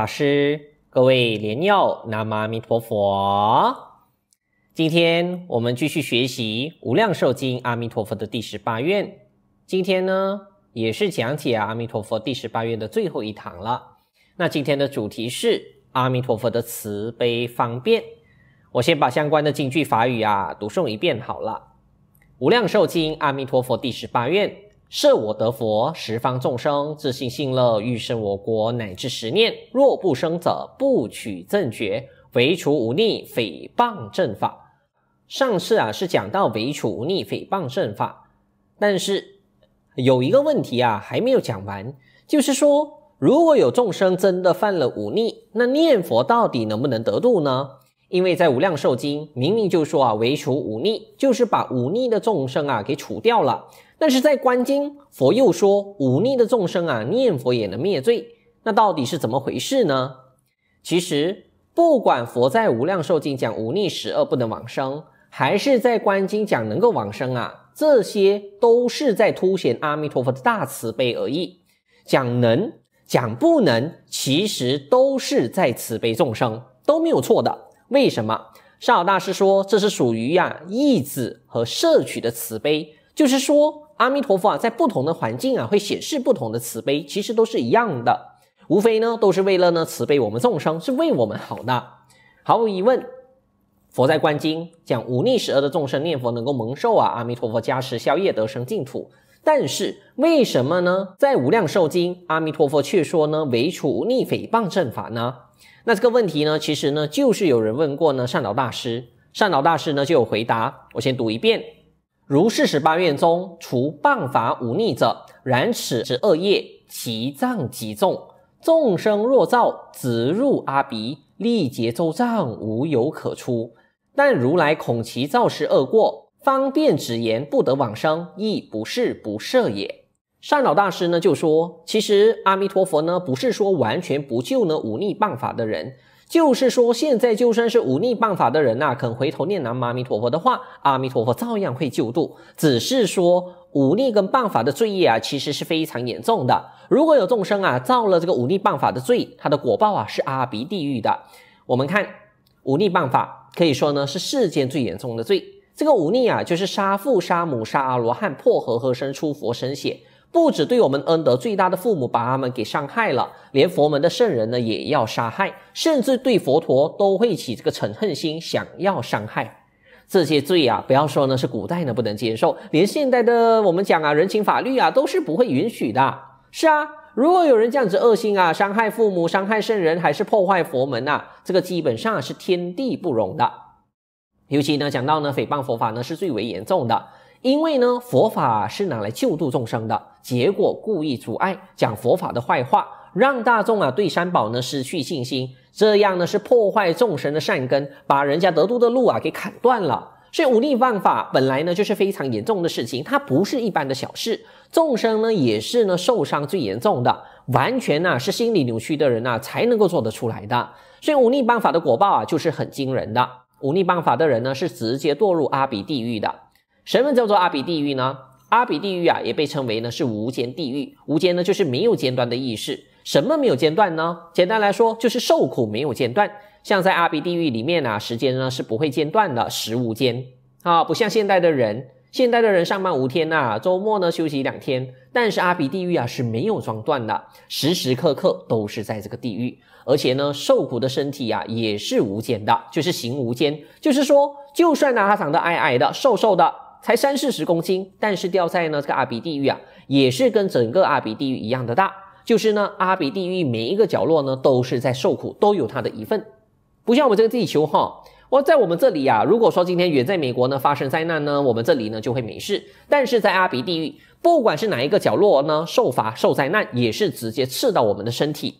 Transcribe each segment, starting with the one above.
法师，各位莲要南无阿弥陀佛。今天我们继续学习《无量寿经》阿弥陀佛的第十八愿。今天呢，也是讲解阿弥陀佛第十八愿的最后一堂了。那今天的主题是阿弥陀佛的慈悲方便。我先把相关的经句法语啊读诵一遍好了。《无量寿经》阿弥陀佛第十八愿。设我得佛，十方众生，自信信乐，欲生我国，乃至十念，若不生者，不取正觉。唯除无逆，诽谤正法。上次啊，是讲到唯除无逆，诽谤正法，但是有一个问题啊，还没有讲完，就是说，如果有众生真的犯了无逆，那念佛到底能不能得度呢？因为在《无量寿经》明明就说啊，唯除无逆，就是把无逆的众生啊给除掉了。但是在观经，佛又说无逆的众生啊，念佛也能灭罪，那到底是怎么回事呢？其实不管佛在无量寿经讲无逆十恶不能往生，还是在观经讲能够往生啊，这些都是在凸显阿弥陀佛的大慈悲而已。讲能，讲不能，其实都是在慈悲众生，都没有错的。为什么？少大师说这是属于呀，意子和摄取的慈悲。就是说，阿弥陀佛啊，在不同的环境啊，会显示不同的慈悲，其实都是一样的，无非呢，都是为了呢慈悲我们众生，是为我们好的。毫无疑问，佛在观经讲无逆时恶的众生念佛能够蒙受啊，阿弥陀佛加持，消业得生净土。但是为什么呢？在无量寿经，阿弥陀佛却说呢，唯除逆诽谤正法呢？那这个问题呢，其实呢，就是有人问过呢，善导大师，善导大师呢就有回答，我先读一遍。如是十八愿中，除谤法忤逆者，然此之恶业，其障极重。众生若造，直入阿鼻，历劫周障，无有可出。但如来恐其造失恶过，方便直言不得往生，亦不是不赦也。善老大师呢就说，其实阿弥陀佛呢不是说完全不救呢忤逆谤法的人。就是说，现在就算是忤逆谤法的人呐，肯回头念南无阿弥陀佛的话，阿弥陀佛照样会救度。只是说，忤逆跟谤法的罪业啊，其实是非常严重的。如果有众生啊造了这个忤逆谤法的罪，他的果报啊是阿鼻地狱的。我们看，忤逆谤法可以说呢是世间最严重的罪。这个忤逆啊，就是杀父杀母杀阿罗汉，破和合身，出佛身血。不止对我们恩德最大的父母把他们给伤害了，连佛门的圣人呢也要杀害，甚至对佛陀都会起这个嗔恨心，想要伤害。这些罪啊，不要说呢是古代呢不能接受，连现代的我们讲啊人情法律啊都是不会允许的。是啊，如果有人这样子恶心啊伤害父母、伤害圣人，还是破坏佛门啊，这个基本上是天地不容的。尤其呢讲到呢诽谤佛法呢是最为严重的，因为呢佛法是拿来救度众生的。结果故意阻碍讲佛法的坏话，让大众啊对三宝呢失去信心，这样呢是破坏众生的善根，把人家得度的路啊给砍断了。所以忤逆犯法本来呢就是非常严重的事情，它不是一般的小事，众生呢也是呢受伤最严重的，完全呢是心理扭曲的人呐才能够做得出来的。所以忤逆办法的果报啊就是很惊人的，忤逆办法的人呢是直接堕入阿比地狱的。什么叫做阿比地狱呢？阿比地狱啊，也被称为呢是无间地狱。无间呢，就是没有间断的意识。什么没有间断呢？简单来说，就是受苦没有间断。像在阿鼻地狱里面呢，时间呢是不会间断的，时无间啊，不像现代的人。现代的人上班五天呐，周末呢休息两天，但是阿鼻地狱啊是没有中断的，时时刻刻都是在这个地狱。而且呢，受苦的身体啊也是无间的，就是行无间，就是说，就算呢他长得矮矮的、瘦瘦的。才三四十公斤，但是掉在呢这个阿比地狱啊，也是跟整个阿比地狱一样的大，就是呢阿比地狱每一个角落呢都是在受苦，都有它的一份，不像我们这个地球哈，我在我们这里呀，如果说今天远在美国呢发生灾难呢，我们这里呢就会没事，但是在阿比地狱，不管是哪一个角落呢受罚受灾难，也是直接刺到我们的身体，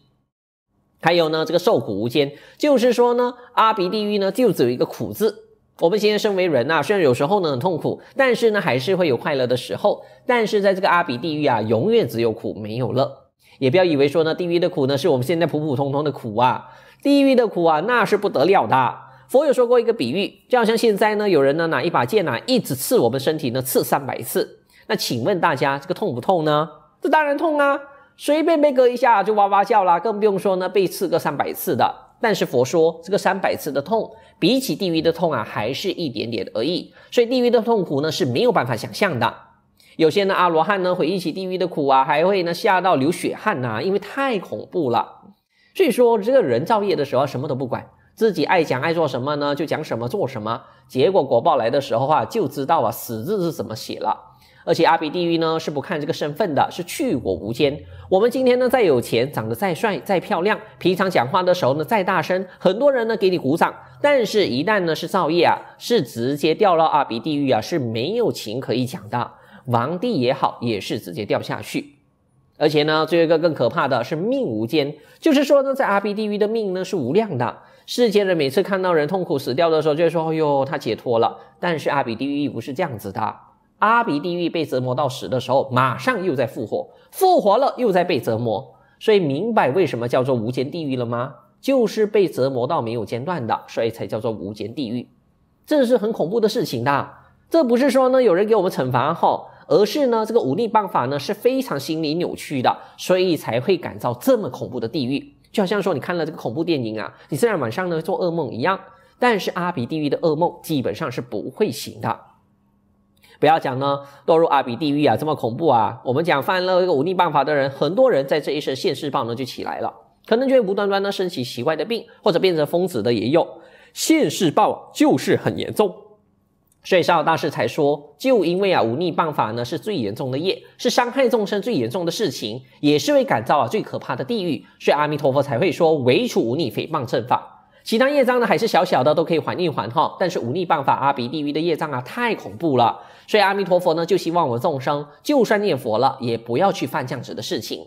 还有呢这个受苦无间，就是说呢阿比地狱呢就只有一个苦字。我们现在身为人呐，虽然有时候呢很痛苦，但是呢还是会有快乐的时候。但是在这个阿比地狱啊，永远只有苦没有乐。也不要以为说呢，地狱的苦呢是我们现在普普通通的苦啊，地狱的苦啊那是不得了的。佛有说过一个比喻，就好像现在呢，有人呢拿一把剑呐，一直刺我们身体呢，刺三百次。那请问大家这个痛不痛呢？这当然痛啊，随便被割一下就哇哇叫啦，更不用说呢被刺个三百次的。但是佛说这个三百次的痛，比起地狱的痛啊，还是一点点而已。所以地狱的痛苦呢是没有办法想象的。有些呢阿罗汉呢回忆起地狱的苦啊，还会呢吓到流血汗呐，因为太恐怖了。所以说这个人造业的时候什么都不管，自己爱讲爱做什么呢就讲什么做什么，结果果报来的时候啊，就知道啊死字是怎么写了。而且阿鼻地狱呢是不看这个身份的，是去我无间。我们今天呢再有钱，长得再帅、再漂亮，平常讲话的时候呢再大声，很多人呢给你鼓掌，但是，一旦呢是造业啊，是直接掉到阿鼻地狱啊，是没有情可以讲的。王帝也好，也是直接掉下去。而且呢，最后一个更可怕的是命无间，就是说呢，在阿鼻地狱的命呢是无量的。世间人每次看到人痛苦死掉的时候，就说哎呦他解脱了，但是阿鼻地狱不是这样子的。阿鼻地狱被折磨到死的时候，马上又在复活，复活了又在被折磨，所以明白为什么叫做无间地狱了吗？就是被折磨到没有间断的，所以才叫做无间地狱。这是很恐怖的事情的。这不是说呢有人给我们惩罚哈，而是呢这个武力办法呢是非常心理扭曲的，所以才会感到这么恐怖的地狱。就好像说你看了这个恐怖电影啊，你虽然晚上呢做噩梦一样，但是阿鼻地狱的噩梦基本上是不会醒的。不要讲呢，堕入阿比地狱啊，这么恐怖啊！我们讲犯了这个忤逆谤法的人，很多人在这一世现世报呢就起来了，可能就会无端端呢生起奇怪的病，或者变成疯子的也有。现世报就是很严重，所以少大师才说，就因为啊忤逆谤法呢是最严重的业，是伤害众生最严重的事情，也是会感召啊最可怕的地狱，所以阿弥陀佛才会说唯除忤逆诽谤正法。其他业障呢，还是小小的，都可以缓一缓哈。但是无力办法阿鼻地狱的业障啊，太恐怖了。所以阿弥陀佛呢，就希望我们众生，就算念佛了，也不要去犯这样子的事情。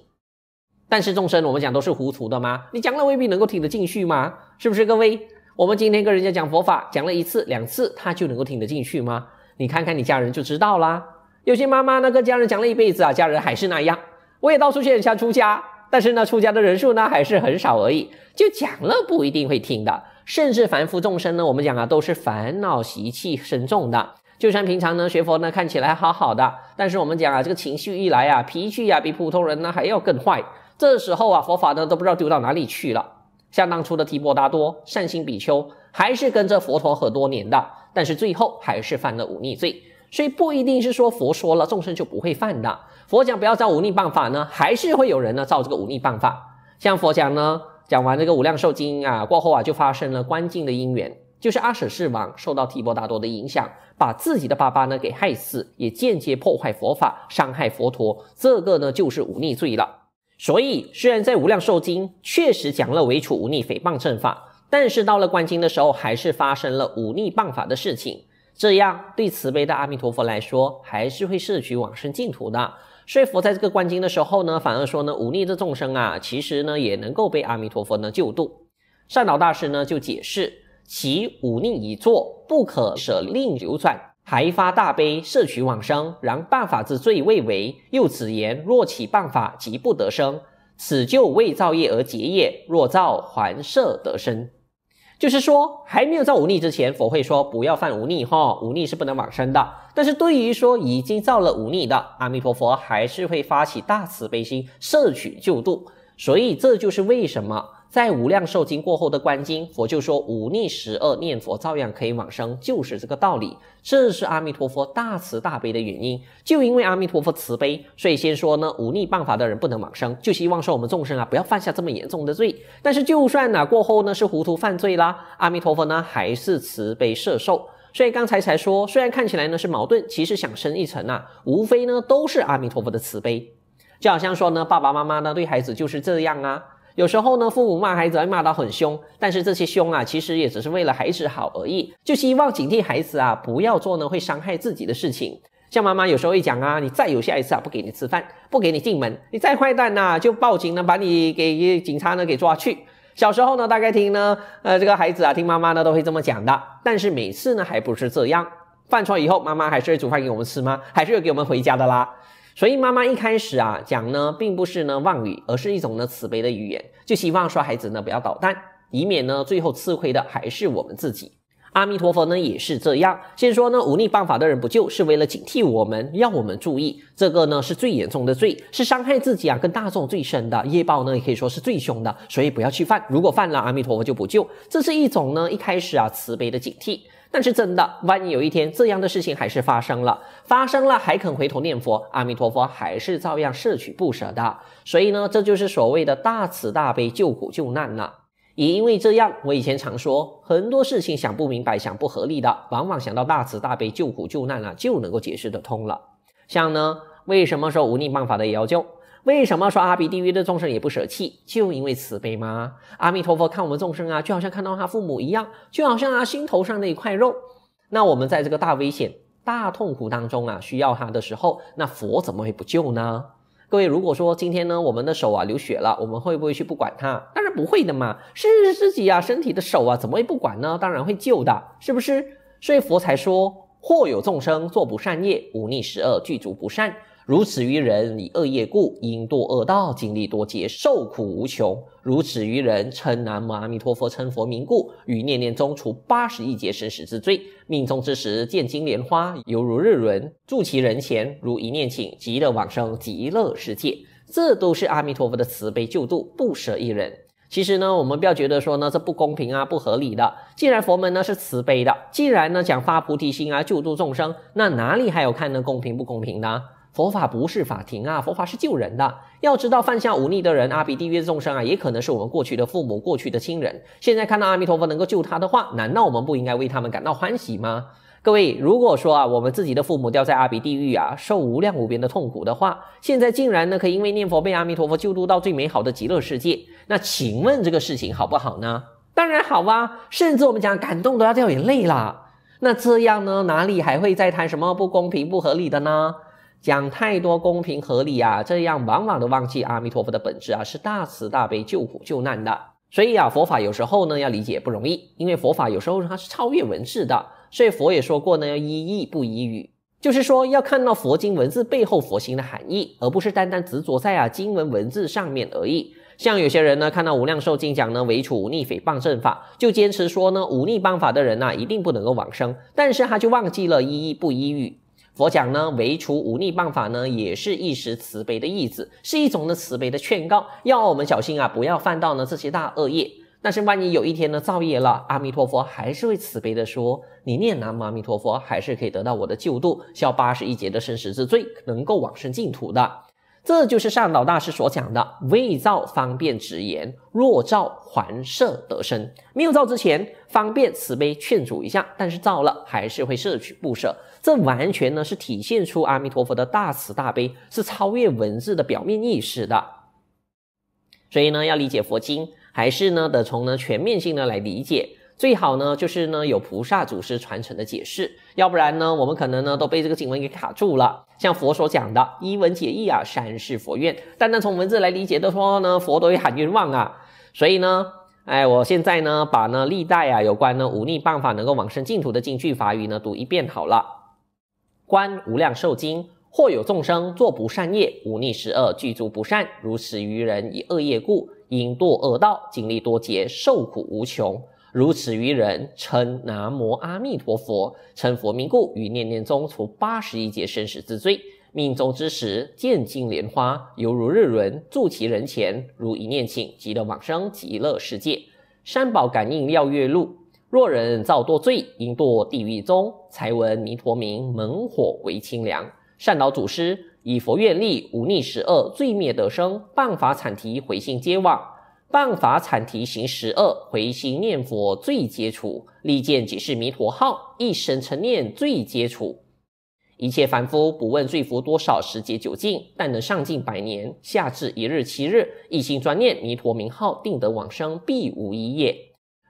但是众生，我们讲都是糊涂的吗？你讲了，未必能够听得进去吗？是不是各位？我们今天跟人家讲佛法，讲了一次、两次，他就能够听得进去吗？你看看你家人就知道啦。有些妈妈呢，跟家人讲了一辈子啊，家人还是那样。我也到处劝人家出家。但是呢，出家的人数呢还是很少而已。就讲了，不一定会听的。甚至凡夫众生呢，我们讲啊，都是烦恼习气深重的。就像平常呢，学佛呢，看起来好好的，但是我们讲啊，这个情绪一来啊，脾气呀，比普通人呢还要更坏。这时候啊，佛法呢都不知道丢到哪里去了。像当初的提婆达多、善心比丘，还是跟着佛陀很多年的，但是最后还是犯了忤逆罪。所以不一定是说佛说了，众生就不会犯的。佛讲不要造忤逆谤法呢，还是会有人呢造这个忤逆谤法。像佛讲呢讲完这个无量寿经啊过后啊，就发生了关键的因缘，就是阿舍世王受到提婆达多的影响，把自己的爸爸呢给害死，也间接破坏佛法，伤害佛陀，这个呢就是忤逆罪了。所以虽然在无量寿经确实讲了为处忤逆诽谤正法，但是到了观经的时候，还是发生了忤逆谤法的事情，这样对慈悲的阿弥陀佛来说，还是会摄取往生净土的。所以佛在这个观经的时候呢，反而说呢，忤逆的众生啊，其实呢也能够被阿弥陀佛呢救度。善导大师呢就解释，其忤逆已作，不可舍令流转，还发大悲摄取往生。然办法之罪未为，又此言若起办法，即不得生。此就未造业而结业，若造还摄得生。就是说，还没有造忤逆之前，佛会说不要犯无逆哈，无逆是不能往生的。但是对于说已经造了忤逆的，阿弥陀佛还是会发起大慈悲心，摄取救度。所以这就是为什么。在无量寿经过后的观经，佛就说五逆十恶念佛照样可以往生，就是这个道理。这是阿弥陀佛大慈大悲的原因。就因为阿弥陀佛慈悲，所以先说呢，无逆办法的人不能往生，就希望说我们众生啊不要犯下这么严重的罪。但是就算呢过后呢是糊涂犯罪啦，阿弥陀佛呢还是慈悲摄受。所以刚才才说，虽然看起来呢是矛盾，其实想深一层呐，无非呢都是阿弥陀佛的慈悲。就好像说呢，爸爸妈妈呢对孩子就是这样啊。有时候呢，父母骂孩子会骂到很凶，但是这些凶啊，其实也只是为了孩子好而已，就希望警惕孩子啊，不要做呢会伤害自己的事情。像妈妈有时候会讲啊，你再有下一次啊，不给你吃饭，不给你进门，你再坏蛋啊，就报警呢，把你给警察呢给抓去。小时候呢，大概听呢，呃，这个孩子啊，听妈妈呢都会这么讲的，但是每次呢还不是这样，犯错以后，妈妈还是会煮饭给我们吃吗？还是会给我们回家的啦？所以妈妈一开始啊讲呢，并不是呢妄语，而是一种呢慈悲的语言，就希望说孩子呢不要捣蛋，以免呢最后吃亏的还是我们自己。阿弥陀佛呢也是这样，先说呢无力办法的人不救，是为了警惕我们，让我们注意这个呢是最严重的罪，是伤害自己啊跟大众最深的业报呢也可以说是最凶的，所以不要去犯。如果犯了，阿弥陀佛就不救，这是一种呢一开始啊慈悲的警惕。但是真的，万一有一天这样的事情还是发生了，发生了还肯回头念佛，阿弥陀佛还是照样摄取不舍的。所以呢，这就是所谓的大慈大悲救苦救难了。也因为这样，我以前常说很多事情想不明白、想不合理，的往往想到大慈大悲救苦救难了，就能够解释得通了。像呢，为什么说无逆办法的也要救？为什么说阿鼻地狱的众生也不舍弃？就因为慈悲吗？阿弥陀佛看我们众生啊，就好像看到他父母一样，就好像他心头上的一块肉。那我们在这个大危险、大痛苦当中啊，需要他的时候，那佛怎么会不救呢？各位，如果说今天呢我们的手啊流血了，我们会不会去不管他？当然不会的嘛，是自己啊身体的手啊，怎么会不管呢？当然会救的，是不是？所以佛才说：或有众生作不善业，忤逆十恶，具足不善。如此于人以恶业故，因堕恶道，经历多劫，受苦无穷。如此于人称南无阿弥陀佛，称佛名故，于念念中除八十亿劫生死之罪。命中之时见金莲花，犹如日轮，住其人前，如一念顷，极乐往生极乐世界。这都是阿弥陀佛的慈悲救度，不舍一人。其实呢，我们不要觉得说呢，这不公平啊，不合理的。既然佛门呢是慈悲的，既然呢讲发菩提心啊，救度众生，那哪里还有看呢公平不公平的？佛法不是法庭啊，佛法是救人的。要知道，犯下忤逆的人，阿比地狱的众生啊，也可能是我们过去的父母、过去的亲人。现在看到阿弥陀佛能够救他的话，难道我们不应该为他们感到欢喜吗？各位，如果说啊，我们自己的父母掉在阿鼻地狱啊，受无量无边的痛苦的话，现在竟然呢，可以因为念佛被阿弥陀佛救度到最美好的极乐世界，那请问这个事情好不好呢？当然好啊，甚至我们讲感动都要掉眼泪啦。那这样呢，哪里还会再谈什么不公平、不合理的呢？讲太多公平合理啊，这样往往都忘记阿弥陀佛的本质啊，是大慈大悲救苦救难的。所以啊，佛法有时候呢要理解不容易，因为佛法有时候它是超越文字的。所以佛也说过呢，要依意不依语，就是说要看到佛经文字背后佛心的含义，而不是单单执着在啊经文文字上面而已。像有些人呢，看到无量寿经讲呢为处逆诽谤正法，就坚持说呢，忤逆谤法的人呢一定不能够往生，但是他就忘记了依意不依语。佛讲呢，唯除无逆办法呢，也是一时慈悲的意思，是一种呢慈悲的劝告，要我们小心啊，不要犯到呢这些大恶业。但是万一有一天呢造业了，阿弥陀佛还是会慈悲的说，你念南无阿弥陀佛，还是可以得到我的救度，消八十一劫的生死之罪，能够往生净土的。这就是善导大师所讲的：未造方便直言，若造还摄得生。没有造之前，方便慈悲劝阻一下；但是造了，还是会摄取不舍。这完全呢是体现出阿弥陀佛的大慈大悲，是超越文字的表面意识的。所以呢，要理解佛经，还是呢得从呢全面性的来理解。最好呢，就是呢有菩萨祖师传承的解释，要不然呢，我们可能呢都被这个经文给卡住了。像佛所讲的，一文解义啊，善世佛愿。单单从文字来理解的话呢，佛都会喊冤枉啊。所以呢，哎，我现在呢把呢历代啊有关呢忤逆办法能够往生净土的经句法语呢读一遍好了。观无量寿经，或有众生作不善业，忤逆十恶，具足不善，如此于人以恶业故，因堕恶道，经历多劫，受苦无穷。如此于人称南无阿弥陀佛，称佛名故，于念念中除八十一劫生死之罪。命中之时，见金莲花，犹如日轮，住其人前，如一念顷，即得往生极乐世界。三宝感应妙月录：若人造多罪，应堕地狱中，才闻弥陀名，猛火为清凉。善导祖师以佛愿力，无逆十恶罪灭得生。办法惨提回信皆往。谤法惨题行十二，回心念佛最接触。利剑即是弥陀号，一生成念最接触。一切凡夫不问罪服多少，时劫久近，但能上进百年，下至一日七日，一心专念弥陀名号，定得往生，必无一业。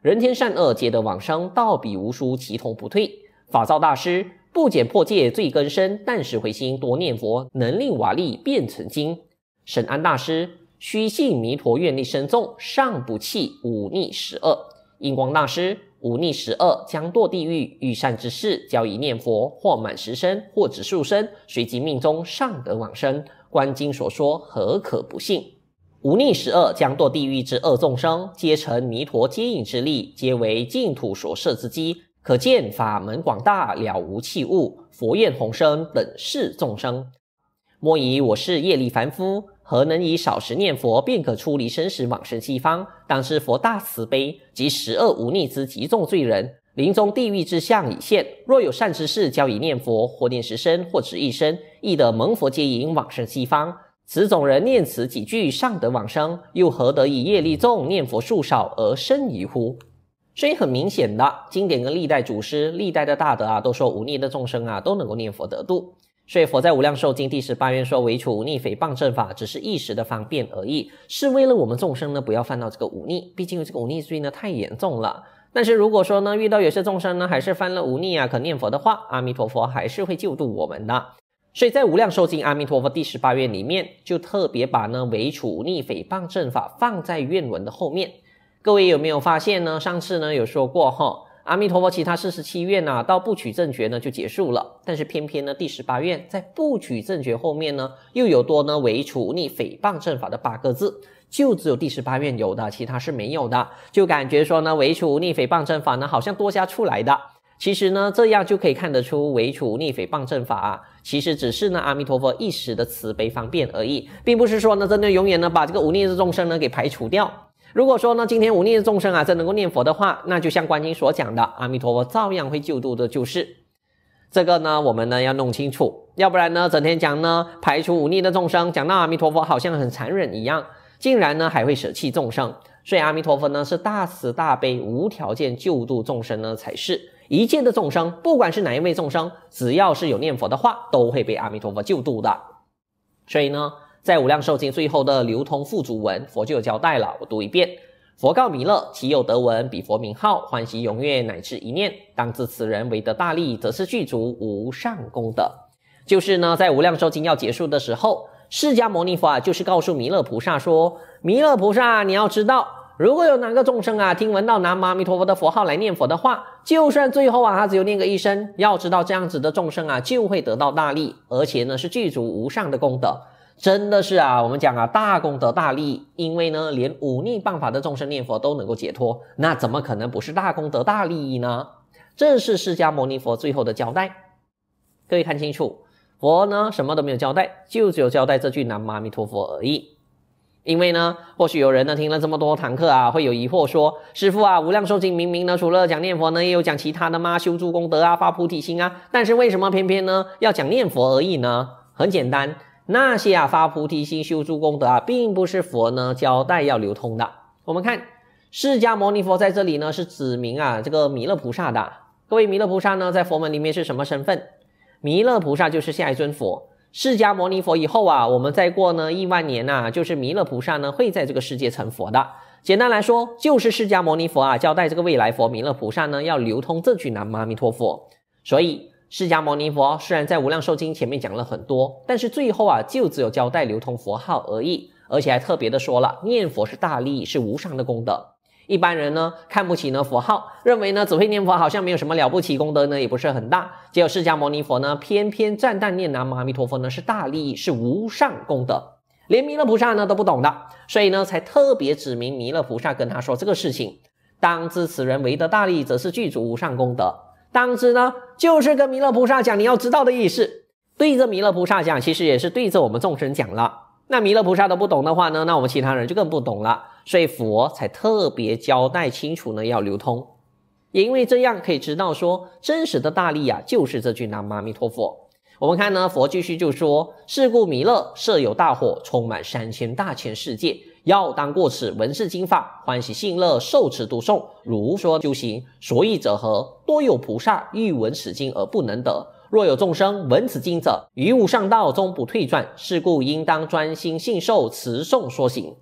人天善恶皆得往生，道比无殊，其同不退。法造大师不减破戒罪根深，但是回心多念佛，能令瓦砾变成金。沈安大师。虚信弥陀愿力深重，上不弃五逆十恶。印光大师，五逆十恶将堕地狱，遇善知识教以念佛，或满十生，或止数生，随即命中上得往生。观经所说，何可不信？五逆十恶将堕地狱之恶众生，皆成弥陀接引之力，皆为净土所摄之机。可见法门广大，了无弃物。佛愿宏生本是众生。莫以我是业力凡夫。何能以少时念佛便可出离生死往生西方？当知佛大慈悲，及十恶无逆之极重罪人，临终地狱之相已现。若有善知识教以念佛，或念十声，或止一生，亦得蒙佛接引往生西方。此种人念此几句，尚得往生，又何得以业力重、念佛数少而生疑乎？所以很明显的，经典跟历代祖师、历代的大德啊，都说无逆的众生啊，都能够念佛得度。所以，佛在无量寿经第十八愿说，唯除无逆诽谤正法，只是一时的方便而已，是为了我们众生呢，不要犯到这个忤逆。毕竟这个忤逆罪呢，太严重了。但是如果说呢，遇到有些众生呢，还是犯了忤逆啊，可念佛的话，阿弥陀佛还是会救度我们的。所以在无量寿经阿弥陀佛第十八愿里面，就特别把呢，唯除逆诽谤正法放在愿文的后面。各位有没有发现呢？上次呢，有说过哈。阿弥陀佛，其他四十七愿呢，到不取正觉呢就结束了。但是偏偏呢，第十八愿在不取正觉后面呢，又有多呢为除逆诽谤正法的八个字，就只有第十八愿有的，其他是没有的。就感觉说呢，为除逆诽谤正法呢，好像多加出来的。其实呢，这样就可以看得出，为除逆诽谤正法，啊，其实只是呢阿弥陀佛一时的慈悲方便而已，并不是说呢真的永远呢把这个无念之众生呢给排除掉。如果说呢，今天忤逆的众生啊，真能够念佛的话，那就像观音所讲的，阿弥陀佛照样会救度的，就是这个呢。我们呢要弄清楚，要不然呢，整天讲呢，排除忤逆的众生，讲到阿弥陀佛好像很残忍一样，竟然呢还会舍弃众生。所以阿弥陀佛呢是大慈大悲，无条件救度众生呢，才是一切的众生，不管是哪一位众生，只要是有念佛的话，都会被阿弥陀佛救度的。所以呢。在《无量寿经》最后的流通富足文，佛就有交代了。我读一遍：佛告弥勒，其有德文，比佛名号，欢喜踊跃乃至一念，当知此人为得大利，则是具足无上功德。就是呢，在《无量寿经》要结束的时候，释迦牟尼佛啊，就是告诉弥勒菩萨说：“弥勒菩萨，你要知道，如果有哪个众生啊，听闻到南无阿弥陀佛的佛号来念佛的话，就算最后啊，他只有念个一声，要知道这样子的众生啊，就会得到大利，而且呢，是具足无上的功德。”真的是啊，我们讲啊，大功德大利益，因为呢，连忤逆谤法的众生念佛都能够解脱，那怎么可能不是大功德大利益呢？这是释迦牟尼佛最后的交代。各位看清楚，佛呢什么都没有交代，就只有交代这句南无阿弥陀佛而已。因为呢，或许有人呢听了这么多堂课啊，会有疑惑说，师傅啊，无量寿经明明呢除了讲念佛呢，也有讲其他的吗？修诸功德啊，发菩提心啊，但是为什么偏偏呢要讲念佛而已呢？很简单。那些啊发菩提心修诸功德啊，并不是佛呢交代要流通的。我们看释迦牟尼佛在这里呢是指明啊这个弥勒菩萨的。各位弥勒菩萨呢在佛门里面是什么身份？弥勒菩萨就是下一尊佛，释迦牟尼佛以后啊，我们再过呢亿万年呐，就是弥勒菩萨呢会在这个世界成佛的。简单来说，就是释迦牟尼佛啊交代这个未来佛弥勒菩萨呢要流通这句南无阿弥陀佛，所以。释迦牟尼佛虽然在《无量寿经》前面讲了很多，但是最后啊，就只有交代流通佛号而已，而且还特别的说了，念佛是大利益，是无上的功德。一般人呢看不起呢佛号，认为呢只会念佛好像没有什么了不起功德呢，也不是很大。结果释迦牟尼佛呢偏偏赞叹念南无阿弥陀佛呢是大利益，是无上功德，连弥勒菩萨呢都不懂的，所以呢才特别指明弥勒菩萨跟他说这个事情，当知此人为得大利，则是具足无上功德。当知呢，就是跟弥勒菩萨讲你要知道的意思，对着弥勒菩萨讲，其实也是对着我们众生讲了。那弥勒菩萨都不懂的话呢，那我们其他人就更不懂了。所以佛才特别交代清楚呢，要流通。也因为这样，可以知道说真实的大力啊，就是这句南无阿弥陀佛。我们看呢，佛继续就说：是故弥勒设有大火，充满三千大千世界。要当过此闻是经法，欢喜信乐受持读诵如说修行，所以者何？多有菩萨欲闻此经而不能得；若有众生闻此经者，于无上道终不退转。是故应当专心信受持诵说行。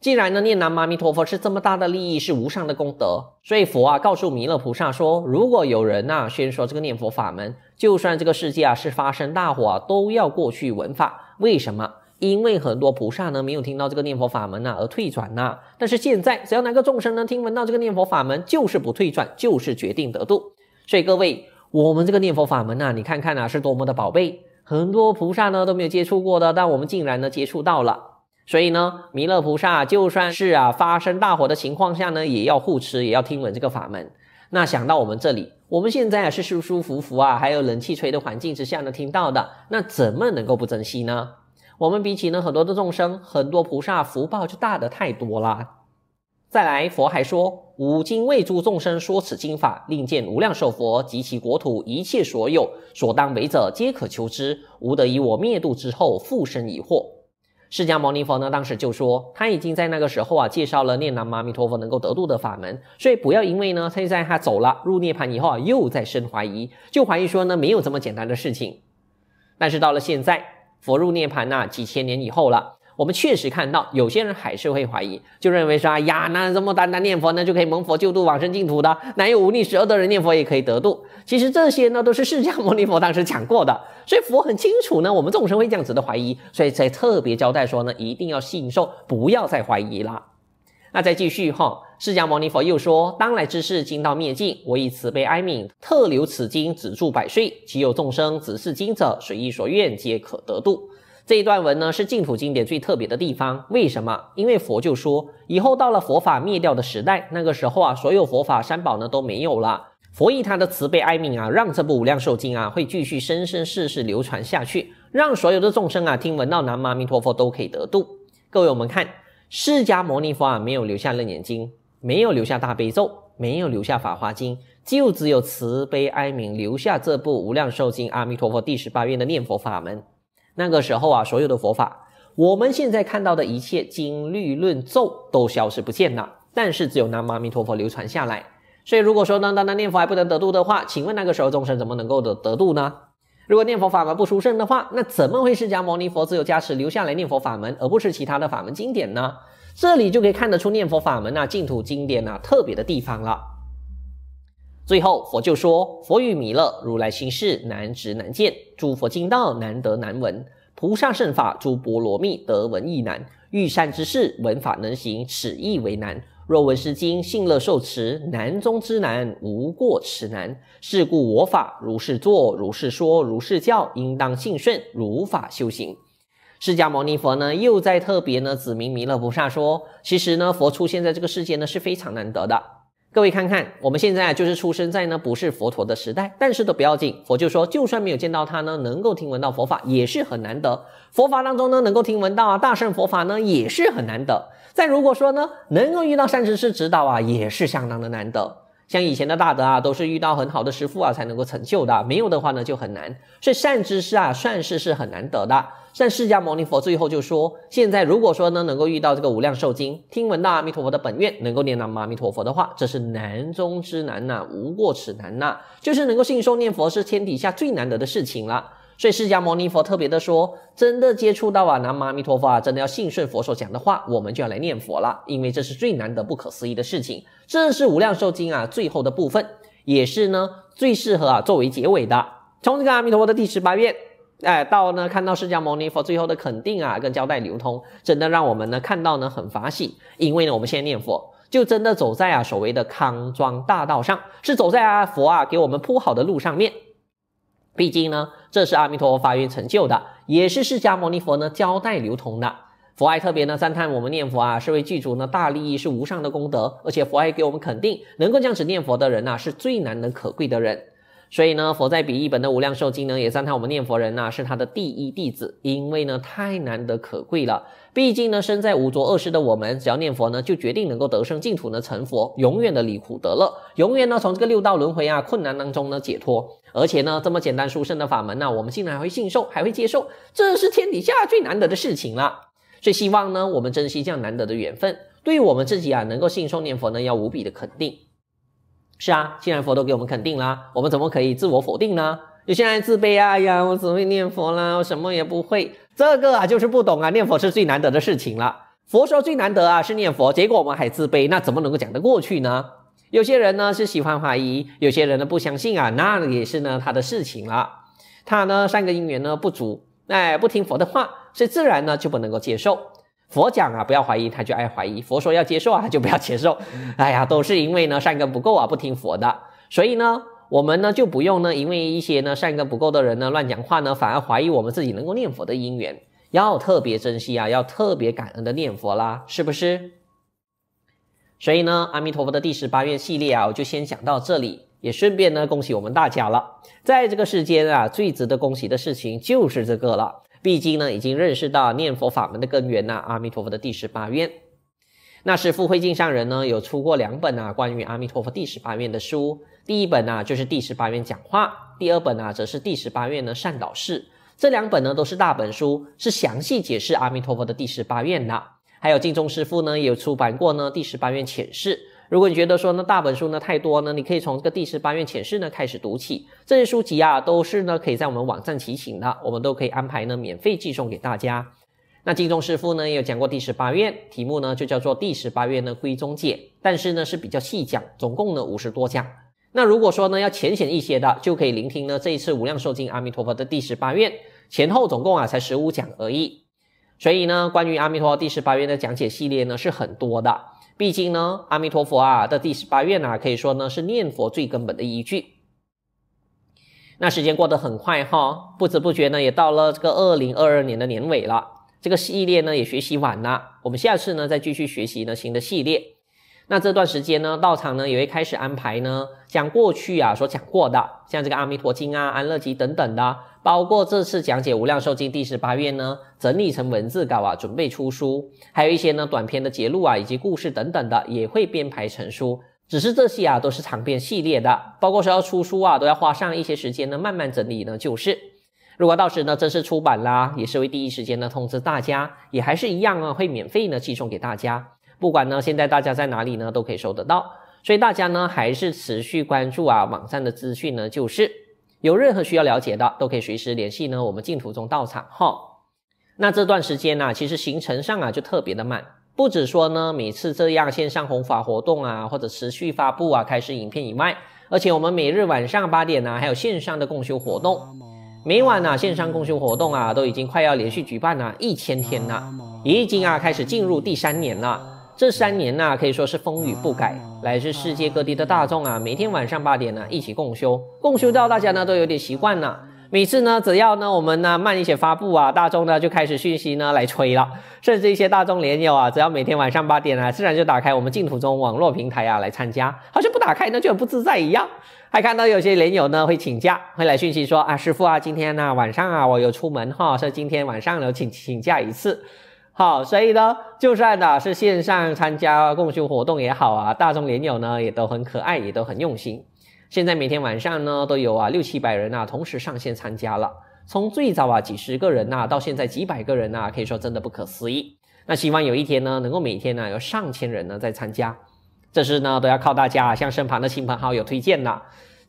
既然呢，念南无阿弥陀佛是这么大的利益，是无上的功德，所以佛啊告诉弥勒菩萨说：如果有人呐宣说这个念佛法门，就算这个世界啊是发生大火，啊，都要过去闻法。为什么？因为很多菩萨呢没有听到这个念佛法门呐而退转呐，但是现在只要哪个众生呢听闻到这个念佛法门，就是不退转，就是决定得度。所以各位，我们这个念佛法门呐，你看看呐是多么的宝贝，很多菩萨呢都没有接触过的，但我们竟然呢接触到了。所以呢，弥勒菩萨就算是啊发生大火的情况下呢，也要护持，也要听闻这个法门。那想到我们这里，我们现在啊是舒舒服服啊，还有冷气吹的环境之下呢听到的，那怎么能够不珍惜呢？我们比起呢很多的众生，很多菩萨福报就大的太多了。再来，佛还说：“五经为诸众生说此经法，令见无量寿佛及其国土一切所有所当为者，皆可求之。无得以我灭度之后，复生疑惑。”释迦牟尼佛呢，当时就说，他已经在那个时候啊，介绍了念南无阿弥陀佛能够得度的法门，所以不要因为呢，现在他走了，入涅盘以后啊，又再生怀疑，就怀疑说呢，没有这么简单的事情。但是到了现在。佛入涅槃呐，几千年以后了，我们确实看到有些人还是会怀疑，就认为说，哎呀，那这么单单念佛呢，就可以蒙佛救度往生净土的，哪有无逆十二的人念佛也可以得度？其实这些呢，都是释迦牟尼佛当时讲过的，所以佛很清楚呢，我们众生会这样子的怀疑，所以才特别交代说呢，一定要信受，不要再怀疑了。那再继续哈。释迦牟尼佛又说：“当来之事，今到灭尽，我以慈悲哀悯，特留此经，止住百岁。其有众生，只是经者，随意所愿，皆可得度。”这一段文呢，是净土经典最特别的地方。为什么？因为佛就说，以后到了佛法灭掉的时代，那个时候啊，所有佛法三宝呢都没有了。佛以他的慈悲哀悯啊，让这部无量寿经啊，会继续生生世世流传下去，让所有的众生啊，听闻到南无阿弥陀佛都可以得度。各位，我们看，释迦牟尼佛啊，没有留下楞严经。没有留下大悲咒，没有留下法华经，就只有慈悲哀鸣留下这部无量寿经，阿弥陀佛第十八愿的念佛法门。那个时候啊，所有的佛法，我们现在看到的一切经律论咒都消失不见了，但是只有南无阿弥陀佛流传下来。所以如果说呢，单单念佛还不能得度的话，请问那个时候众生怎么能够得得度呢？如果念佛法门不出胜的话，那怎么会释迦牟尼佛自有加持留下来念佛法门，而不是其他的法门经典呢？这里就可以看得出念佛法门啊、净土经典啊特别的地方了。最后，佛就说：“佛与弥勒如来心事难直难见，诸佛经道难得难闻，菩萨圣法诸波罗蜜得闻亦难，欲善之事闻法能行，此亦为难。若闻是经，信乐受持，难中之难，无过此难。是故我法如是作，如是说，如是教，应当信顺，如法修行。”释迦牟尼佛呢又在特别呢，子名弥勒菩萨说，其实呢，佛出现在这个世界呢是非常难得的。各位看看，我们现在啊就是出生在呢不是佛陀的时代，但是都不要紧。佛就说，就算没有见到他呢，能够听闻到佛法也是很难得。佛法当中呢，能够听闻到啊大圣佛法呢也是很难得。再如果说呢，能够遇到善知识指导啊，也是相当的难得。像以前的大德啊，都是遇到很好的师父啊才能够成就的，没有的话呢就很难。所以善知识啊，算是是很难得的。但释迦牟尼佛最后就说：现在如果说呢，能够遇到这个无量寿经，听闻到阿弥陀佛的本愿，能够念南无阿弥陀佛的话，这是难中之难呐，无过此难呐，就是能够信受念佛是天底下最难得的事情了。所以释迦牟尼佛特别的说，真的接触到啊南无阿弥陀佛啊，真的要信顺佛所讲的话，我们就要来念佛了，因为这是最难得、不可思议的事情。这是无量寿经啊最后的部分，也是呢最适合啊作为结尾的。从这个阿弥陀佛的第十八愿。哎，到呢看到释迦牟尼佛最后的肯定啊，跟交代流通，真的让我们呢看到呢很法喜，因为呢我们现在念佛，就真的走在啊所谓的康庄大道上，是走在啊佛啊给我们铺好的路上面。毕竟呢，这是阿弥陀佛发愿成就的，也是释迦牟尼佛呢交代流通的。佛爱特别呢赞叹我们念佛啊，是为具足呢大利益，是无上的功德，而且佛爱给我们肯定，能够样子念佛的人呐，是最难能可贵的人。所以呢，佛在比一本的无量寿经呢，也赞叹我们念佛人呐，是他的第一弟子，因为呢，太难得可贵了。毕竟呢，身在五浊恶世的我们，只要念佛呢，就决定能够得生净土呢，成佛，永远的离苦得乐，永远呢，从这个六道轮回啊困难当中呢解脱。而且呢，这么简单殊胜的法门呢，我们竟然还会信受，还会接受，这是天底下最难得的事情了。所以希望呢，我们珍惜这样难得的缘分，对于我们自己啊，能够信受念佛呢，要无比的肯定。是啊，既然佛都给我们肯定啦，我们怎么可以自我否定呢？有些人自卑啊，哎呀，我只会念佛啦，我什么也不会。这个啊，就是不懂啊，念佛是最难得的事情了。佛说最难得啊，是念佛，结果我们还自卑，那怎么能够讲得过去呢？有些人呢是喜欢怀疑，有些人呢不相信啊，那也是呢他的事情了。他呢三个因缘呢不足，哎，不听佛的话，所以自然呢就不能够接受。佛讲啊，不要怀疑，他就爱怀疑；佛说要接受啊，他就不要接受。哎呀，都是因为呢善根不够啊，不听佛的。所以呢，我们呢就不用呢，因为一些呢善根不够的人呢乱讲话呢，反而怀疑我们自己能够念佛的因缘，要特别珍惜啊，要特别感恩的念佛啦，是不是？所以呢，阿弥陀佛的第十八愿系列啊，我就先讲到这里，也顺便呢恭喜我们大家了。在这个世间啊，最值得恭喜的事情就是这个了。毕竟呢，已经认识到念佛法门的根源呐，阿弥陀佛的第十八愿。那是复慧净上人呢，有出过两本呐，关于阿弥陀佛第十八愿的书。第一本呢，就是第十八愿讲话；第二本呢，则是第十八愿呢善导释。这两本呢，都是大本书，是详细解释阿弥陀佛的第十八愿呐。还有净宗师父呢，有出版过呢第十八愿浅释。如果你觉得说呢大本书呢太多呢，你可以从这个第十八愿浅释呢开始读起。这些书籍啊都是呢可以在我们网站提醒的，我们都可以安排呢免费寄送给大家。那金钟师傅呢也有讲过第十八愿，题目呢就叫做第十八愿呢归宗解，但是呢是比较细讲，总共呢五十多讲。那如果说呢要浅显一些的，就可以聆听呢这一次无量寿经阿弥陀佛的第十八愿前后总共啊才十五讲而已。所以呢，关于阿弥陀第十八愿的讲解系列呢是很多的，毕竟呢，阿弥陀佛啊的第十八愿啊，可以说呢是念佛最根本的依据。那时间过得很快哈，不知不觉呢也到了这个二零二二年的年尾了，这个系列呢也学习完了，我们下次呢再继续学习呢新的系列。那这段时间呢，道场呢也会开始安排呢，将过去啊所讲过的，像这个阿弥陀经啊、安乐集等等的。包括这次讲解《无量寿经》第十八愿呢，整理成文字稿啊，准备出书；还有一些呢短篇的节录啊，以及故事等等的，也会编排成书。只是这些啊都是长篇系列的，包括说要出书啊，都要花上一些时间呢，慢慢整理呢，就是。如果到时呢正式出版啦，也是会第一时间呢通知大家，也还是一样啊会免费呢寄送给大家，不管呢现在大家在哪里呢，都可以收得到。所以大家呢还是持续关注啊网上的资讯呢，就是。有任何需要了解的，都可以随时联系呢，我们净土中到场哈。那这段时间呢，其实行程上啊就特别的慢，不止说呢每次这样线上红法活动啊，或者持续发布啊，开始影片以外，而且我们每日晚上八点呢，还有线上的共修活动，每晚呢线上共修活动啊，都已经快要连续举办了一千天了，已经啊开始进入第三年了。这三年呐，可以说是风雨不改。来自世界各地的大众啊，每天晚上八点呢，一起共修，共修到大家呢都有点习惯了。每次呢，只要呢我们呢慢一些发布啊，大众呢就开始讯息呢来吹了。甚至一些大众莲友啊，只要每天晚上八点啊，自然就打开我们净土中网络平台啊来参加，好像不打开呢就很不自在一样。还看到有些莲友呢会请假，会来讯息说啊，师傅啊，今天呢晚上啊我有出门哈，说今天晚上有请请假一次。好，所以呢，就算呐是线上参加共修活动也好啊，大众莲友呢也都很可爱，也都很用心。现在每天晚上呢都有啊六七百人呐同时上线参加了，从最早啊几十个人呐到现在几百个人呐，可以说真的不可思议。那希望有一天呢能够每天呢有上千人呢在参加，这是呢都要靠大家向身旁的亲朋好友推荐呐。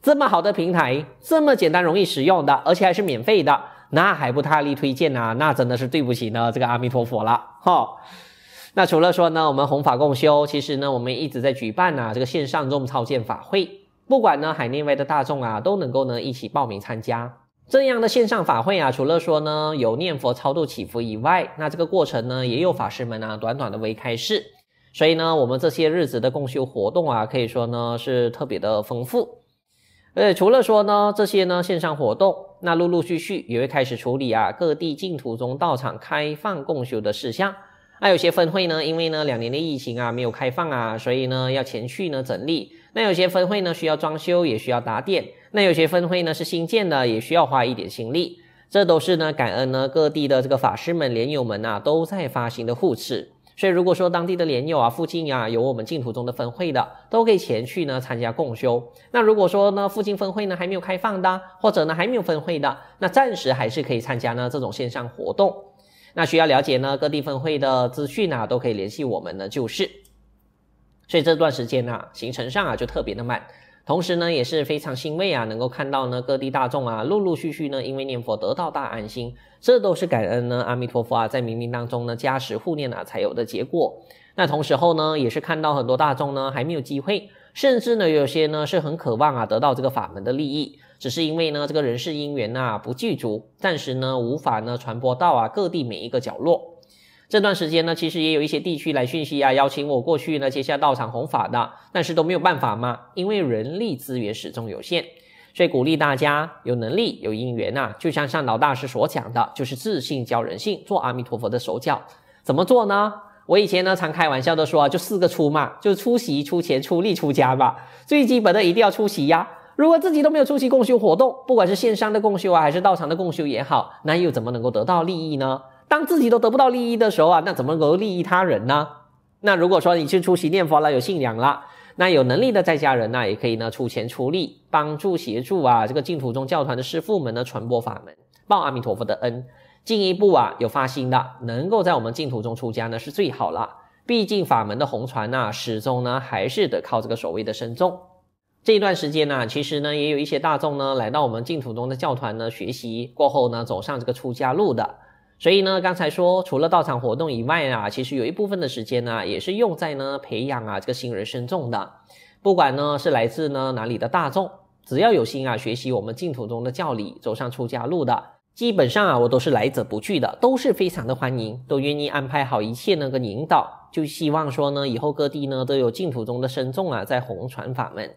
这么好的平台，这么简单容易使用的，而且还是免费的。那还不大力推荐呐？那真的是对不起呢，这个阿弥陀佛了哈。那除了说呢，我们弘法共修，其实呢，我们一直在举办呢这个线上众超见法会，不管呢海内外的大众啊，都能够呢一起报名参加这样的线上法会啊。除了说呢有念佛超度祈福以外，那这个过程呢也有法师们啊短短的微开示。所以呢，我们这些日子的共修活动啊，可以说呢是特别的丰富。呃，除了说呢，这些呢线上活动，那陆陆续续也会开始处理啊，各地净土宗道场开放共修的事项。那有些分会呢，因为呢两年的疫情啊，没有开放啊，所以呢要前去呢整理。那有些分会呢需要装修，也需要打点。那有些分会呢是新建的，也需要花一点心力。这都是呢感恩呢各地的这个法师们、莲友们啊都在发心的护持。所以如果说当地的莲友啊，附近啊有我们净土宗的分会的，都可以前去呢参加共修。那如果说呢附近分会呢还没有开放的，或者呢还没有分会的，那暂时还是可以参加呢这种线上活动。那需要了解呢各地分会的资讯啊，都可以联系我们呢，就是。所以这段时间呢行程上啊就特别的慢。同时呢，也是非常欣慰啊，能够看到呢各地大众啊，陆陆续续呢，因为念佛得到大安心，这都是感恩呢阿弥陀佛啊，在冥冥当中呢加持护念啊才有的结果。那同时候呢，也是看到很多大众呢还没有机会，甚至呢有些呢是很渴望啊得到这个法门的利益，只是因为呢这个人世因缘呐不具足，暂时呢无法呢传播到啊各地每一个角落。这段时间呢，其实也有一些地区来讯息啊，邀请我过去呢，接下道场弘法的，但是都没有办法嘛，因为人力资源始终有限，所以鼓励大家有能力有因缘呐，就像上岛大师所讲的，就是自信教人性，做阿弥陀佛的手脚，怎么做呢？我以前呢常开玩笑的说啊，就四个出嘛，就是出席、出钱、出力、出家吧，最基本的一定要出席呀。如果自己都没有出席共修活动，不管是线上的共修啊，还是道场的共修也好，那又怎么能够得到利益呢？当自己都得不到利益的时候啊，那怎么能够利益他人呢？那如果说你去出席念佛了，有信仰了，那有能力的在家人呢，也可以呢出钱出力，帮助协助啊，这个净土宗教团的师父们呢传播法门，报阿弥陀佛的恩。进一步啊，有发心的，能够在我们净土中出家呢，是最好了。毕竟法门的红传呢，始终呢还是得靠这个所谓的深众。这段时间呢，其实呢也有一些大众呢来到我们净土中的教团呢学习过后呢，走上这个出家路的。所以呢，刚才说除了到场活动以外啊，其实有一部分的时间呢，也是用在呢培养啊这个新人僧众的。不管呢是来自呢哪里的大众，只要有心啊学习我们净土宗的教理，走上出家路的，基本上啊我都是来者不拒的，都是非常的欢迎，都愿意安排好一切那个引导。就希望说呢，以后各地呢都有净土宗的僧众啊在弘传法门。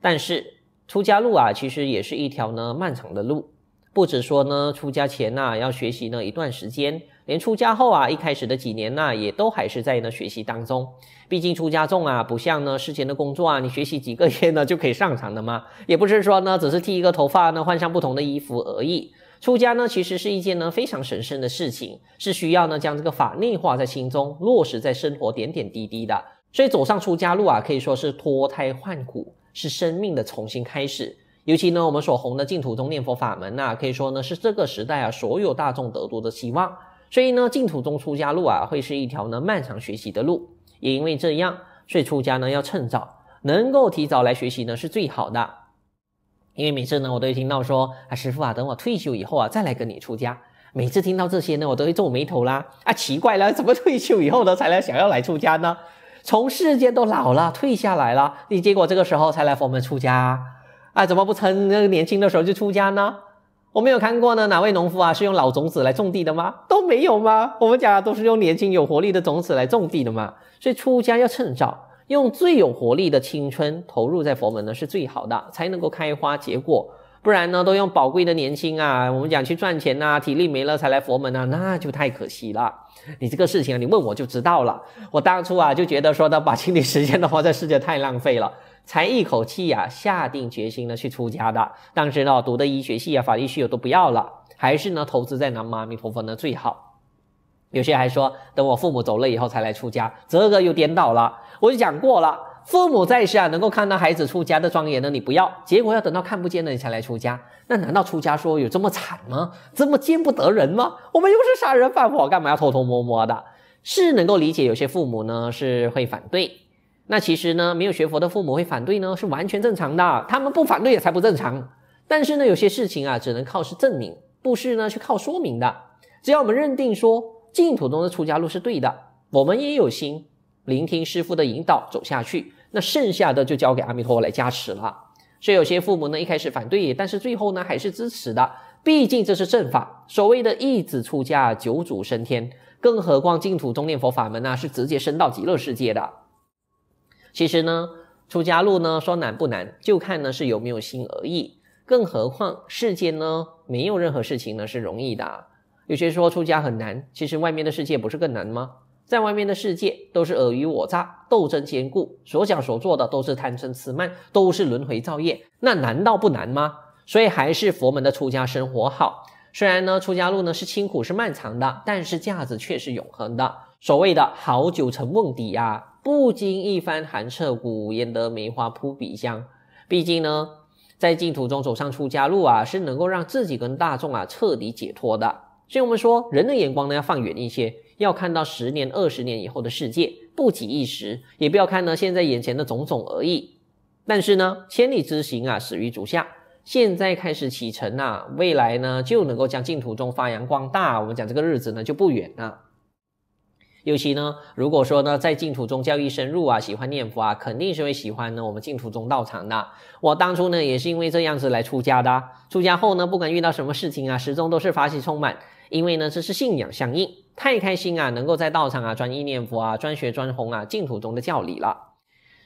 但是出家路啊，其实也是一条呢漫长的路。不止说呢，出家前呐要学习呢一段时间，连出家后啊，一开始的几年呐也都还是在呢学习当中。毕竟出家众啊，不像呢事前的工作啊，你学习几个月呢就可以上场的吗？也不是说呢，只是剃一个头发呢，换上不同的衣服而已。出家呢，其实是一件呢非常神圣的事情，是需要呢将这个法内化在心中，落实在生活点点滴滴的。所以走上出家路啊，可以说是脱胎换骨，是生命的重新开始。尤其呢，我们所弘的净土宗念佛法门呐，可以说呢是这个时代啊所有大众得度的希望。所以呢，净土宗出家路啊，会是一条呢漫长学习的路。也因为这样，所以出家呢要趁早，能够提早来学习呢是最好的。因为每次呢，我都会听到说啊，师傅啊，等我退休以后啊，再来跟你出家。每次听到这些呢，我都会皱眉头啦。啊，奇怪了，怎么退休以后呢才来想要来出家呢？从世间都老了，退下来了，你结果这个时候才来佛门出家。啊，怎么不趁那个年轻的时候就出家呢？我没有看过呢。哪位农夫啊是用老种子来种地的吗？都没有吗？我们讲都是用年轻有活力的种子来种地的嘛。所以出家要趁早，用最有活力的青春投入在佛门呢是最好的，才能够开花结果。不然呢，都用宝贵的年轻啊，我们讲去赚钱呐，体力没了才来佛门啊，那就太可惜了。你这个事情啊，你问我就知道了。我当初啊就觉得说的把精力时间都花在世界太浪费了。才一口气呀，下定决心呢去出家的。当时呢，读的医学系啊、法律系我都不要了，还是呢投资在南无阿弥陀佛呢最好。有些还说，等我父母走了以后才来出家，这个又颠倒了。我就讲过了，父母在世啊，能够看到孩子出家的庄严呢，你不要；结果要等到看不见了，你才来出家。那难道出家说有这么惨吗？这么见不得人吗？我们又是杀人放火，干嘛要偷偷摸摸的？是能够理解，有些父母呢是会反对。那其实呢，没有学佛的父母会反对呢，是完全正常的。他们不反对也才不正常。但是呢，有些事情啊，只能靠是证明，不是呢，是靠说明的。只要我们认定说净土中的出家路是对的，我们也有心聆听师父的引导走下去，那剩下的就交给阿弥陀佛来加持了。所以有些父母呢，一开始反对，但是最后呢，还是支持的。毕竟这是正法，所谓的一子出家九祖升天，更何况净土中念佛法门呢，是直接升到极乐世界的。其实呢，出家路呢说难不难，就看呢是有没有心而已。更何况世间呢没有任何事情呢是容易的。有些说出家很难，其实外面的世界不是更难吗？在外面的世界都是尔虞我诈、斗争坚固，所想所做的都是贪嗔痴慢，都是轮回造业，那难道不难吗？所以还是佛门的出家生活好。虽然呢出家路呢是清苦是漫长的，但是价值却是永恒的。所谓的好酒成瓮底呀。不经一番寒彻骨，焉得梅花扑鼻香？毕竟呢，在净土中走上出家路啊，是能够让自己跟大众啊彻底解脱的。所以我们说，人的眼光呢要放远一些，要看到十年、二十年以后的世界，不急一时，也不要看呢现在眼前的种种而已。但是呢，千里之行啊，始于足下。现在开始启程啊，未来呢就能够将净土中发扬光大。我们讲这个日子呢就不远了。尤其呢，如果说呢，在净土宗教义深入啊，喜欢念佛啊，肯定是会喜欢呢我们净土宗道场的。我当初呢，也是因为这样子来出家的。出家后呢，不管遇到什么事情啊，始终都是法喜充满，因为呢，这是信仰相应，太开心啊！能够在道场啊，专一念佛啊，专学专弘啊净土宗的教理了。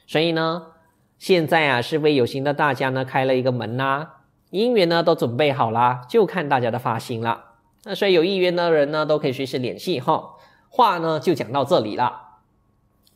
所以呢，现在啊，是为有心的大家呢开了一个门呐，姻缘呢都准备好啦，就看大家的发心啦。那所以有意愿的人呢，都可以随时联系哈。话呢就讲到这里了，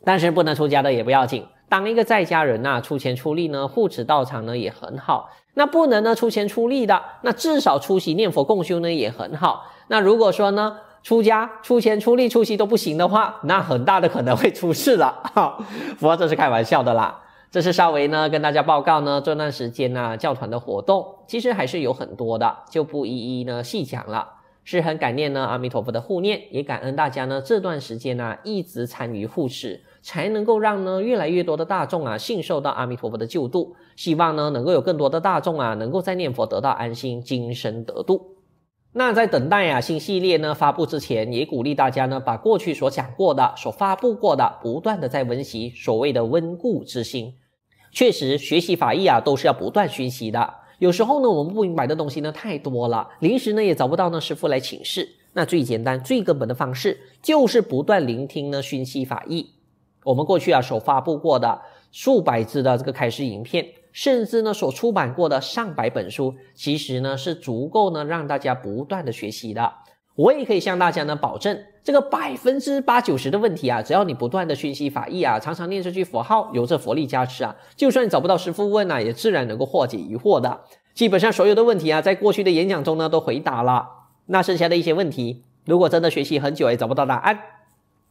但是不能出家的也不要紧，当一个在家人呐，出钱出力呢，护持道场呢也很好。那不能呢出钱出力的，那至少出席念佛共修呢也很好。那如果说呢出家出钱出力出席都不行的话，那很大的可能会出事了哈，不 过这是开玩笑的啦，这是稍微呢跟大家报告呢这段时间呢教团的活动，其实还是有很多的，就不一一呢细讲了。是很感念呢，阿弥陀佛的护念，也感恩大家呢这段时间呢一直参与护持，才能够让呢越来越多的大众啊信受到阿弥陀佛的救度。希望呢能够有更多的大众啊能够在念佛得到安心，今生得度。那在等待啊新系列呢发布之前，也鼓励大家呢把过去所讲过的、所发布过的，不断的在温习，所谓的温故知新。确实学习法义啊都是要不断学习的。有时候呢，我们不明白的东西呢太多了，临时呢也找不到呢师傅来请示。那最简单、最根本的方式，就是不断聆听呢讯息法义。我们过去啊所发布过的数百字的这个开示影片，甚至呢所出版过的上百本书，其实呢是足够呢让大家不断的学习的。我也可以向大家呢保证，这个百分之八九十的问题啊，只要你不断的熏习法义啊，常常念这句佛号，有这佛力加持啊，就算找不到师傅问了，也自然能够化解疑惑的。基本上所有的问题啊，在过去的演讲中呢都回答了。那剩下的一些问题，如果真的学习很久也找不到答案，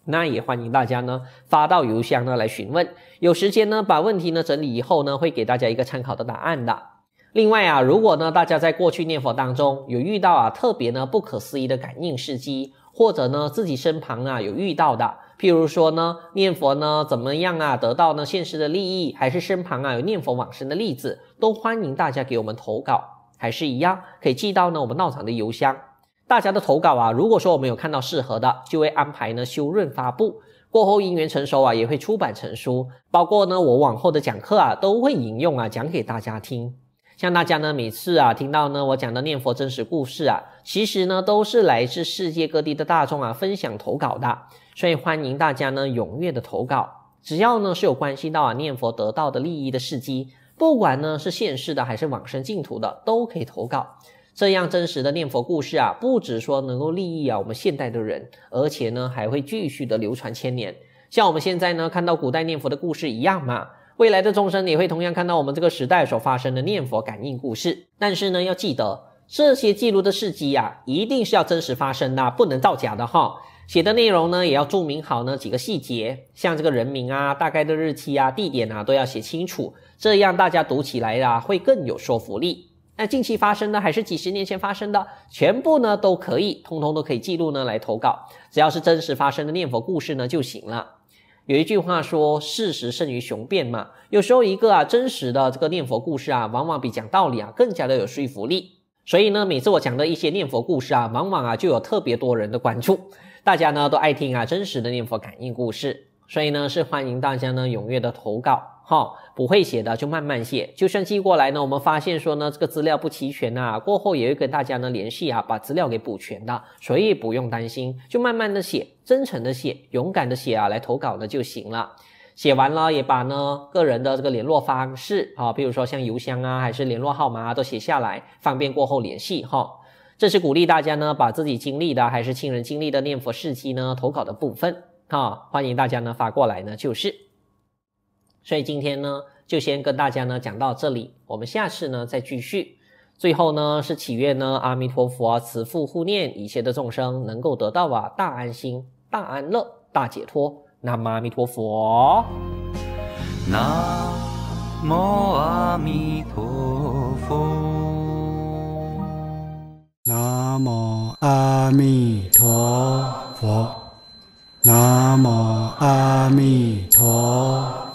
那也欢迎大家呢发到邮箱呢来询问，有时间呢把问题呢整理以后呢，会给大家一个参考的答案的。另外啊，如果呢大家在过去念佛当中有遇到啊特别呢不可思议的感应事迹，或者呢自己身旁啊有遇到的，譬如说呢念佛呢怎么样啊得到呢现实的利益，还是身旁啊有念佛往生的例子，都欢迎大家给我们投稿，还是一样可以寄到呢我们道场的邮箱。大家的投稿啊，如果说我们有看到适合的，就会安排呢修润发布，过后因缘成熟啊也会出版成书，包括呢我往后的讲课啊都会引用啊讲给大家听。像大家呢，每次啊听到呢我讲的念佛真实故事啊，其实呢都是来自世界各地的大众啊分享投稿的，所以欢迎大家呢踊跃的投稿，只要呢是有关系到啊念佛得到的利益的事迹，不管呢是现世的还是往生净土的，都可以投稿。这样真实的念佛故事啊，不止说能够利益啊我们现代的人，而且呢还会继续的流传千年，像我们现在呢看到古代念佛的故事一样嘛。未来的众生也会同样看到我们这个时代所发生的念佛感应故事，但是呢，要记得这些记录的事迹呀，一定是要真实发生的，不能造假的哈。写的内容呢，也要注明好呢几个细节，像这个人名啊、大概的日期啊、地点啊，都要写清楚，这样大家读起来啊，会更有说服力。那近期发生的还是几十年前发生的，全部呢都可以，通通都可以记录呢来投稿，只要是真实发生的念佛故事呢就行了。有一句话说：“事实胜于雄辩嘛。”有时候一个啊真实的这个念佛故事啊，往往比讲道理啊更加的有说服力。所以呢，每次我讲的一些念佛故事啊，往往啊就有特别多人的关注，大家呢都爱听啊真实的念佛感应故事。所以呢，是欢迎大家呢踊跃的投稿。好，不会写的就慢慢写，就算寄过来呢，我们发现说呢，这个资料不齐全啊，过后也会跟大家呢联系啊，把资料给补全的，所以不用担心，就慢慢的写，真诚的写，勇敢的写啊，来投稿的就行了。写完了也把呢个人的这个联络方式啊，比如说像邮箱啊，还是联络号码都写下来，方便过后联系哈。这是鼓励大家呢，把自己经历的还是亲人经历的念佛事迹呢，投稿的部分哈，欢迎大家呢发过来呢，就是。所以今天呢，就先跟大家呢讲到这里，我们下次呢再继续。最后呢是祈愿呢，阿弥陀佛，慈父护念一切的众生，能够得到啊大安心、大安乐、大解脱。南无阿弥陀佛，南无阿弥陀佛，南无阿弥陀佛，南无阿弥陀。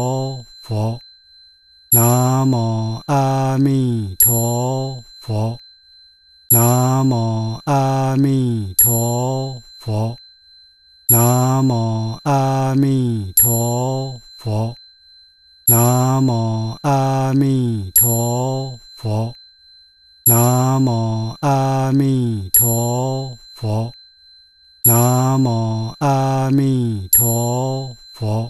佛，佛，南无阿弥陀佛，南无阿弥陀佛，南无阿弥陀佛，南无阿弥陀佛，南无阿弥陀佛，南无阿弥陀佛，南无阿弥陀佛。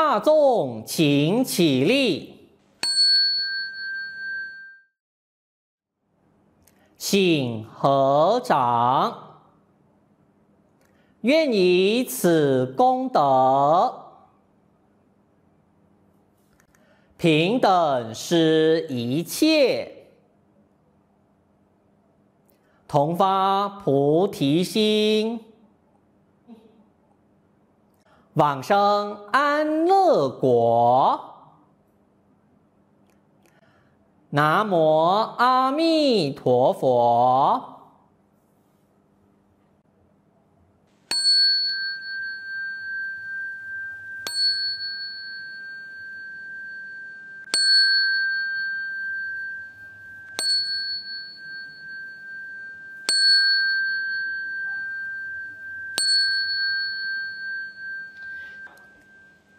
大众，请起立，请合掌。愿以此功德，平等施一切，同发菩提心。往生安乐国。南无阿弥陀佛。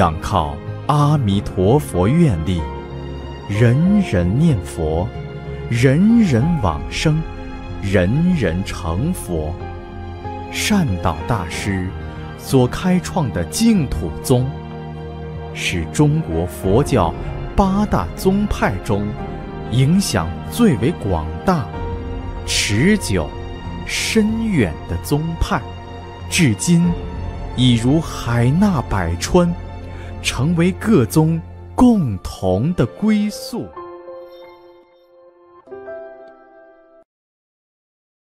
仰靠阿弥陀佛愿力，人人念佛，人人往生，人人成佛。善导大师所开创的净土宗，是中国佛教八大宗派中影响最为广大、持久、深远的宗派，至今已如海纳百川。成为各宗共同的归宿。